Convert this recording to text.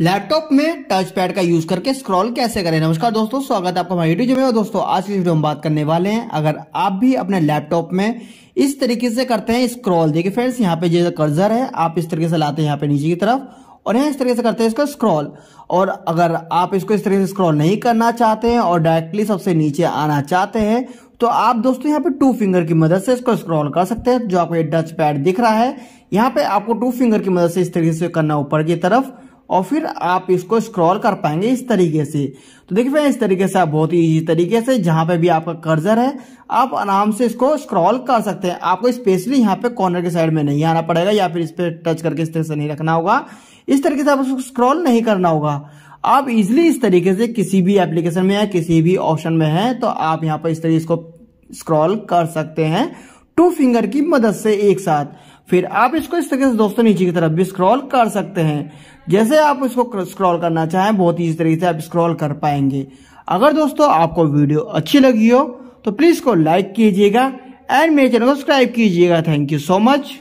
laptop में touch pad का use करके स्क्रॉल कैसे करें नमस्कार दोस्तों स्वागत है आपका हमारे यूट्यूब में दोस्तों आज की वीडियो में बात करने वाले हैं अगर आप भी अपने लैपटॉप में इस तरीके से करते हैं स्क्रॉल देखिए फ्रेंड्स यहाँ पे जो कर्जर है आप इस तरीके से लाते हैं यहाँ पे नीचे की तरफ और यहाँ इस तरीके से करते हैं इसका स्क्रॉल और अगर आप इसको इस तरीके से स्क्रॉल नहीं करना चाहते हैं और डायरेक्टली सबसे नीचे आना चाहते हैं तो आप दोस्तों यहाँ पे टू फिंगर की मदद से इसको स्क्रॉल कर सकते हैं जो आपको ये टच पैड दिख रहा है यहाँ पे आपको टू फिंगर की मदद से इस तरीके से करना ऊपर की तरफ और फिर आप इसको स्क्रॉल कर पाएंगे इस तरीके से तो देखिए फ्रेंड इस तरीके से आप बहुत ही ईजी तरीके से जहां पे भी आपका कर्जर है आप आराम से इसको स्क्रॉल कर सकते हैं आपको स्पेशली यहाँ पे कॉर्नर के साइड में नहीं आना पड़ेगा या फिर इस पर टच करके इस तरह से नहीं रखना होगा इस तरीके से आप उसको स्क्रॉल नहीं करना होगा आप इजिली इस तरीके से किसी भी एप्लीकेशन में है किसी भी ऑप्शन में है तो आप यहाँ पर इस तरीके इसको स्क्रॉल कर सकते हैं टू फिंगर की मदद से एक साथ फिर आप इसको इस तरीके से दोस्तों नीचे की तरफ भी स्क्रॉल कर सकते हैं जैसे आप इसको स्क्रॉल करना चाहें बहुत इजी तरीके से आप स्क्रॉल कर पाएंगे अगर दोस्तों आपको वीडियो अच्छी लगी हो तो प्लीज़ को लाइक कीजिएगा एंड मेरे चैनल को सब्सक्राइब कीजिएगा थैंक यू सो मच